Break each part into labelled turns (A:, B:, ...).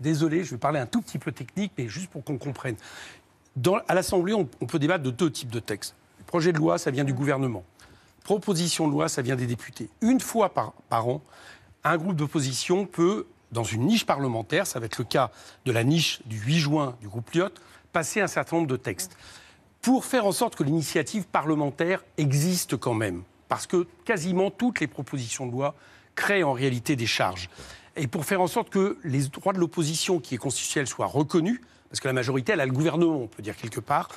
A: désolé, je vais parler un tout petit peu technique, mais juste pour qu'on comprenne. à l'Assemblée, on, peut débattre de deux types de textes. projet de loi, ça vient du gouvernement. Proposition de loi, ça vient des députés. Une fois par, par an, un groupe d'opposition peut, dans une niche parlementaire, ça va être le cas de la niche du 8 juin du groupe Lyotte, passer un certain nombre de textes. Pour faire en sorte que l'initiative parlementaire existe quand même. Parce que quasiment toutes les propositions de loi créent en réalité des charges et pour faire en sorte que les droits de l'opposition, qui est constitutionnelle, soient reconnus, parce que la majorité, elle a le gouvernement, on peut dire quelque part,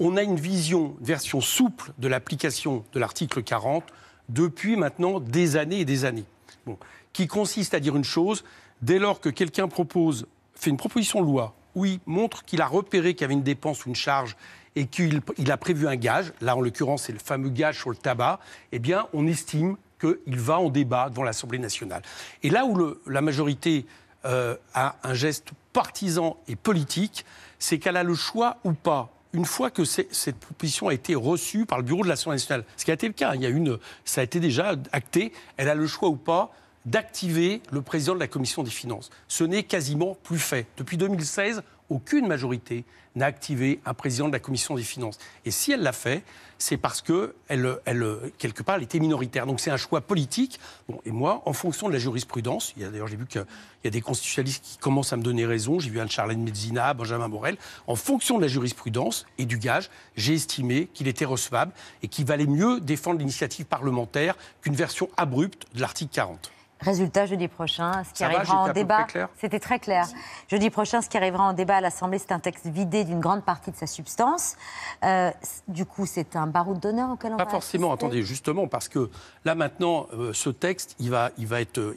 A: on a une vision, une version souple de l'application de l'article 40 depuis maintenant des années et des années, bon, qui consiste à dire une chose, dès lors que quelqu'un propose, fait une proposition de loi, il montre qu'il a repéré qu'il y avait une dépense ou une charge et qu'il a prévu un gage, là en l'occurrence c'est le fameux gage sur le tabac, eh bien on estime qu'il va en débat devant l'Assemblée nationale. Et là où la majorité euh, a un geste partisan et politique, c'est qu'elle a le choix ou pas une fois que cette proposition a été reçue par le bureau de l'Assemblée nationale, ce qui a été le cas, il y a une, ça a été déjà acté, elle a le choix ou pas d'activer le président de la commission des finances. Ce n'est quasiment plus fait. Depuis 2016, aucune majorité n'a activé un président de la commission des finances. Et si elle l'a fait, c'est parce que elle, elle, quelque part, était minoritaire. Donc c'est un choix politique. Bon, et moi, en fonction de la jurisprudence, il y a d'ailleurs j'ai vu qu'il y a des constitutionnalistes qui commencent à me donner raison. J'ai vu un Charlène Medzina, Benjamin Morel. En fonction de la jurisprudence et du gage, j'ai estimé qu'il était recevable et qu'il valait mieux défendre l'initiative parlementaire qu'une version abrupte de l'article 40.
B: Résultat jeudi prochain, ce qui arrivera en débat. C'était très clair. Jeudi prochain, ce qui arrivera en débat à l'Assemblée, c'est un texte vidé d'une grande partie de sa substance. Euh, du coup, c'est un baroud d'honneur auquel on Pas forcément. Attendez,
A: justement, parce que là maintenant, euh, ce texte, il va, il va être, euh,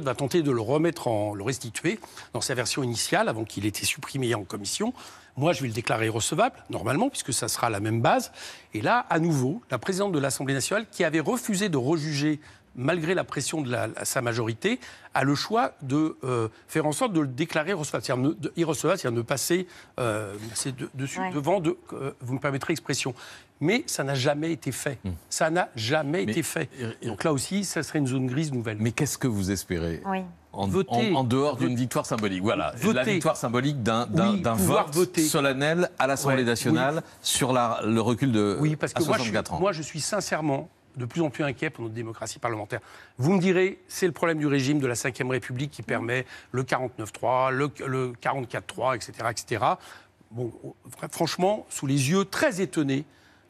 A: va tenter de le remettre en, le restituer dans sa version initiale, avant qu'il ait été supprimé en commission. Moi, je vais le déclarer recevable, normalement, puisque ça sera la même base. Et là, à nouveau, la présidente de l'Assemblée nationale, qui avait refusé de rejuger malgré la pression de sa majorité, a le choix de euh, faire en sorte de le déclarer recevable, c'est-à-dire irrecevable, c'est-à-dire euh, de passer dessus, devant, de, euh, vous me permettrez l'expression. Mais ça n'a jamais été fait. Hmm. Ça n'a jamais été fait. Donc là aussi, ça serait une zone grise nouvelle. Mais qu'est-ce que vous espérez en, en, dehors d'une victoire symbolique. Voilà, la victoire symbolique d'un vote solennel à l'Assemblée nationale sur le recul de oui, parce que moi, je, ans. Moi, je suis sincèrement de plus en plus inquiet pour notre démocratie parlementaire. Vous me direz, c'est le problème du régime de la Ve République qui permet le 49-3, le, 44-3, etc., etc. Bon, franchement, sous les yeux très étonnés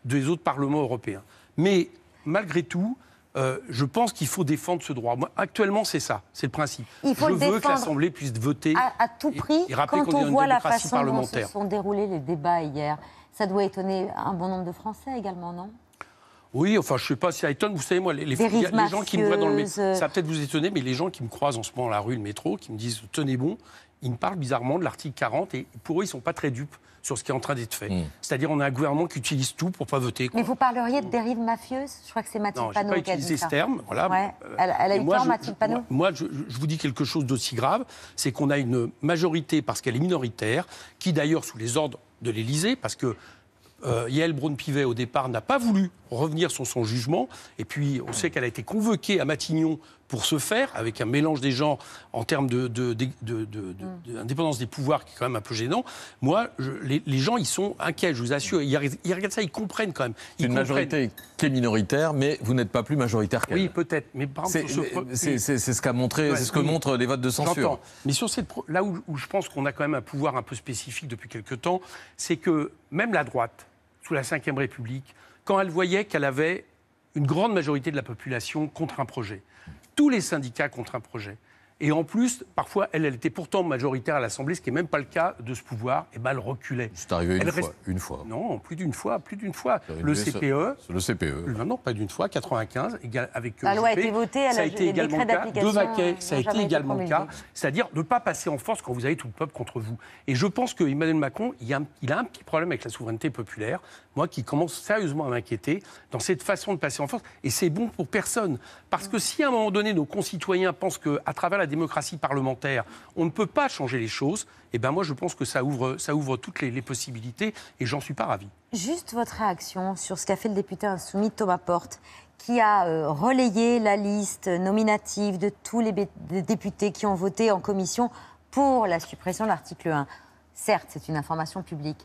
A: des autres parlements européens. Mais malgré tout, euh, je pense qu'il faut défendre ce droit. actuellement, c'est ça, c'est le principe. je veux que l'Assemblée puisse voter
B: à, tout prix quand on voit la façon dont se sont déroulés les débats hier. Ça doit étonner un bon nombre de Français également, non
A: oui, enfin, je ne sais pas si ça étonne. Vous savez, moi, les, gens qui me voient dans le métro, ça peut-être vous étonner, mais les gens qui me croisent en ce moment dans la rue, le métro, qui me disent tenez bon, ils me parlent bizarrement de l'article 40 et pour eux, ils ne sont pas très dupes sur ce qui est en train d'être fait. Hmm. C'est-à-dire, on a un gouvernement qui utilise tout pour pas voter. Mais vous
B: parleriez de dérive mafieuse Je crois que c'est Mathilde Panot qui a dit ça. ce terme. Voilà. Ouais. Euh, elle, elle, a eu
A: Moi, je, vous dis quelque chose d'aussi grave, c'est qu'on a une majorité, parce qu'elle est minoritaire, qui d'ailleurs, sous les ordres de l'Élysée, parce que euh, Yael Braun-Pivet, au départ, n'a pas voulu revenir sur son jugement. Et puis, on sait qu'elle a été convoquée à Matignon pour ce faire, avec un mélange des gens en termes mm. d'indépendance des pouvoirs qui est quand même un peu gênant. Moi, les, gens, ils sont inquiets, je vous assure. Ils, regardent ça, ils comprennent quand même. c'est une majorité qui est minoritaire, mais vous n'êtes pas plus majoritaire qu'elle. Oui, peut-être. Mais C'est ce ce que montrent les votes de censure. Mais sur cette, là où, où je pense qu'on a quand même un pouvoir un peu spécifique depuis quelques temps, c'est que même la droite, sous la Ve République, quand elle voyait qu'elle avait une grande majorité de la population contre un projet. Tous les syndicats contre un projet. Et en plus, parfois, elle, était pourtant majoritaire à l'Assemblée, ce qui n'est même pas le cas de ce pouvoir, et eh bien, elle reculait. C'est arrivé une, fois, Non, plus d'une fois, plus d'une fois. Le CPE. le CPE. Euh, non, pas d'une fois, 95, le avec. Euh, la loi a été votée, elle a, ça a euh, été également le cas. ça a été également le cas. C'est-à-dire ne pas passer en force quand vous avez tout le peuple contre vous. Et je pense que Emmanuel Macron, il a, un... petit problème avec la souveraineté populaire, moi qui commence sérieusement à m'inquiéter dans cette façon de passer en force. Et c'est bon pour personne. Parce que si à un moment donné, nos concitoyens pensent qu'à travers la démocratie parlementaire, on ne peut pas changer les choses, eh ben moi je pense que ça ouvre, ça ouvre toutes les, possibilités et j'en suis pas ravi.
B: Juste votre réaction sur ce qu'a fait le député insoumis Thomas Porte, qui a euh, relayé la liste nominative de tous les députés qui ont voté en commission pour la suppression de l'article 1. Certes, c'est une information publique,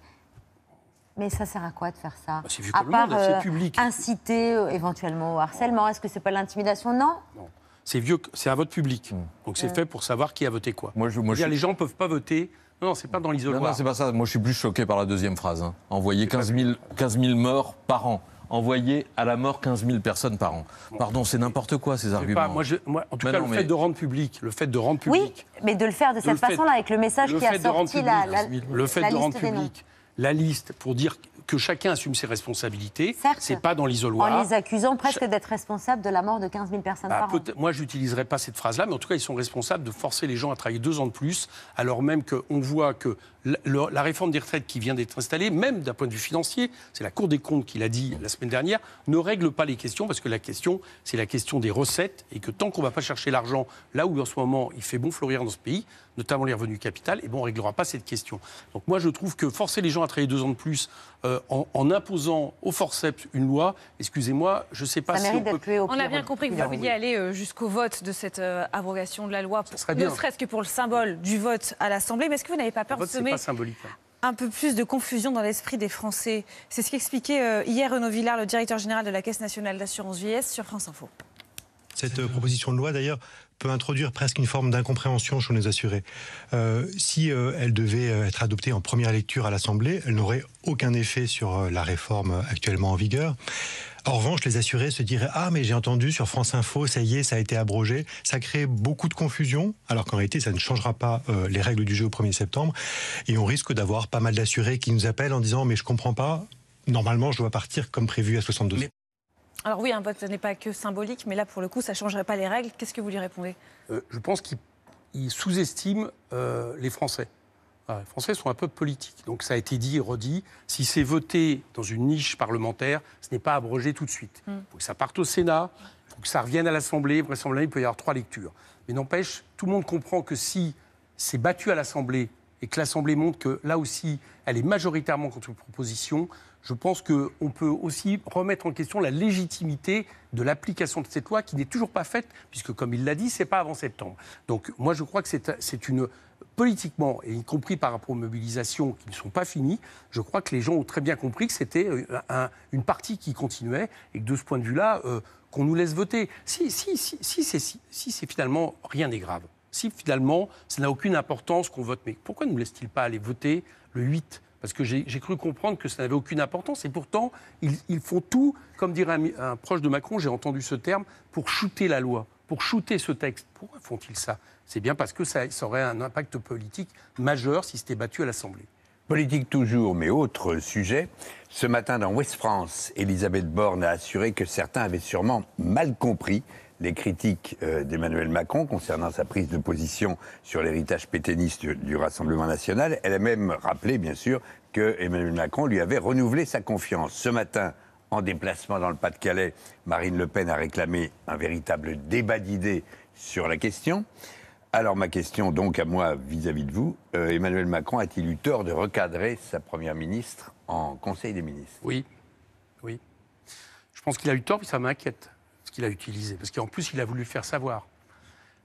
B: mais ça sert à quoi de faire ça bah, À part euh, inciter euh, éventuellement au harcèlement, est-ce que c'est pas l'intimidation non
A: c'est vieux, c'est un vote public. Hmm. Donc c'est fait pour savoir qui a voté quoi. Moi, Les gens ne peuvent pas voter. Non, c'est pas dans l'isolement. Non, c'est pas ça. Moi, je suis plus choqué par la deuxième phrase. Hein. Envoyer 15 000, morts par an envoyer à la mort 15 000 personnes par an. Pardon, c'est n'importe quoi ces arguments. moi, en tout cas, le fait de rendre public, le fait de rendre public.
B: Oui, mais de le faire de cette façon-là, avec le message qui a sorti la, le fait de rendre public
A: la liste pour dire que chacun assume ses responsabilités. C'est pas dans l'isoloir. En les
B: accusant presque d'être responsables de la mort de 15 000 personnes bah, par
A: an. Moi, n'utiliserai pas cette phrase-là, mais en tout cas, ils sont responsables de forcer les gens à travailler deux ans de plus, alors même qu'on voit que la réforme des retraites qui vient d'être installée, même d'un point de vue financier, c'est la Cour des comptes qui l'a dit la semaine dernière, ne règle pas les questions parce que la question, c'est la question des recettes et que tant qu'on ne va pas chercher l'argent là où en ce moment il fait bon fleurir dans ce pays, notamment les revenus capital, et eh bon, on ne réglera pas cette question. Donc moi, je trouve que forcer les gens à travailler deux ans de plus euh, en, imposant au forceps une loi, excusez-moi, je ne sais pas si on a bien compris que vous vouliez aller
B: euh, jusqu'au vote de cette euh, abrogation de la loi, ne serait-ce que pour le symbole du vote à l'Assemblée. Mais est-ce que vous n'avez pas peur de semer symbolique. Hein. Un peu plus de confusion dans l'esprit des Français. C'est ce qu'expliquait euh, hier Renaud Villard, le directeur général de la Caisse nationale d'assurance vieillesse, sur France Info.
A: Cette euh, proposition de loi, d'ailleurs, peut introduire presque une forme d'incompréhension chez les assurés. Euh, si elle devait être adoptée en première lecture à l'Assemblée, elle n'aurait aucun effet sur la réforme actuellement en vigueur. En revanche, les assurés se diraient Ah, mais j'ai entendu sur France Info, ça y est, ça a été abrogé. Ça crée beaucoup de confusion, alors qu'en réalité, ça ne changera pas euh, les règles du jeu au 1er septembre. Et on risque d'avoir pas mal d'assurés qui nous appellent en disant Mais je comprends pas, normalement, je dois partir comme prévu à 62
B: Alors oui, un vote ce n'est pas que symbolique, mais là, pour le coup, ça ne changerait pas les règles. Qu'est-ce que vous lui répondez
A: euh, Je pense qu'il sous-estime euh, les Français les euh, Français sont un peu politiques. Donc ça a été dit et redit, si c'est voté dans une niche parlementaire, ce n'est pas abrogé tout de suite. Hmm. Il faut que ça parte au Sénat, il faut que ça revienne à l'Assemblée, vraisemblablement il peut y avoir trois lectures. Mais n'empêche, tout le monde comprend que si c'est battu à l'Assemblée et que l'Assemblée montre que là aussi, elle est majoritairement contre une proposition, je pense qu'on peut aussi remettre en question la légitimité de l'application de cette loi qui n'est toujours pas faite, puisque comme il l'a dit, ce n'est pas avant septembre. Donc moi je crois que c'est une politiquement, et y compris par rapport aux mobilisations qui ne sont pas finies, je crois que les gens ont très bien compris que c'était euh, une partie qui continuait et que de ce point de vue-là, euh, qu'on nous laisse voter. Si, si, si, si, si, si, finalement rien n'est grave si finalement ça n'a aucune importance qu'on vote. Mais pourquoi ne laisse-t-il pas aller voter le 8 parce que j'ai cru comprendre que ça n'avait aucune importance. Et pourtant, ils, font tout, comme dirait un, proche de Macron, j'ai entendu ce terme, pour shooter la loi, pour shooter ce texte. Pourquoi font-ils ça C'est bien parce que ça, ça aurait un impact politique majeur si c'était battu à l'Assemblée. Politique toujours, mais autre sujet. Ce matin, dans West france Elisabeth Borne a assuré que certains avaient sûrement mal compris les critiques euh, d'Emmanuel Macron concernant sa prise de position sur l'héritage pétainiste du Rassemblement national. Elle a même rappelé, bien sûr, que Emmanuel Macron lui avait renouvelé sa confiance. Ce matin, en déplacement dans le Pas-de-Calais, Marine Le Pen a réclamé un véritable débat d'idées sur la question. Alors ma question donc à moi vis-à-vis de vous, euh, Emmanuel Macron a-t-il eu tort de recadrer sa première ministre en Conseil des ministres Oui, oui. Je pense qu'il a eu tort, puis ça m'inquiète qu'il a utilisé. Parce qu'en plus, il a voulu le faire savoir.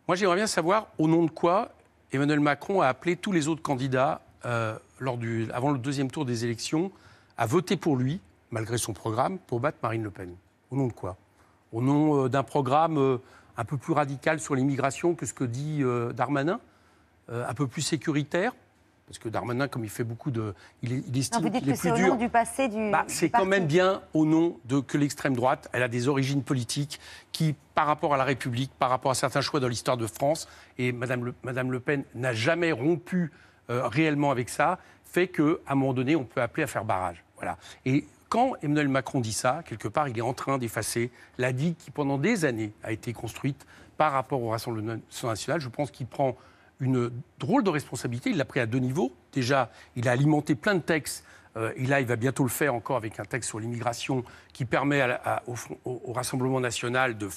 A: Moi, j'aimerais bien savoir au nom de quoi Emmanuel Macron a appelé tous les autres candidats euh, lors du, avant le deuxième tour des élections à voter pour lui, malgré son programme, pour battre Marine Le Pen. Au nom de quoi Au nom euh, d'un programme euh, un peu plus radical sur l'immigration que ce que dit Darmanin, un peu plus sécuritaire, parce que Darmanin, comme il fait beaucoup de. Il, est que plus dur. nom du
B: passé du. Bah, c'est quand même bien
A: au nom de que l'extrême droite, elle a des origines politiques qui, par rapport à la République, par rapport à certains choix dans l'histoire de France, et Madame Le, Madame le Pen n'a jamais rompu euh, réellement avec ça, fait qu'à un moment donné, on peut appeler à faire barrage. Voilà. Et quand Emmanuel Macron dit ça, quelque part, il est en train d'effacer la digue qui, pendant des années, a été construite par rapport au Rassemblement national. Je pense qu'il prend une drôle de responsabilité. Il l'a pris à deux niveaux. Déjà, il a alimenté plein de textes. Euh, et là, il va bientôt le faire encore avec un texte sur l'immigration qui permet au, Rassemblement national de,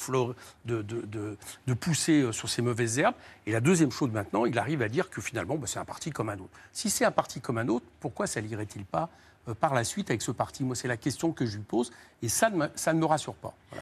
A: pousser euh, sur ses mauvaises herbes. Et la deuxième chose maintenant, il arrive à dire que finalement, bah, c'est un parti comme un autre. Si c'est un parti comme un autre, pourquoi ça lirait-il pas euh, par la suite avec ce parti Moi, c'est la question que je lui pose et ça ne me, ça ne me rassure pas.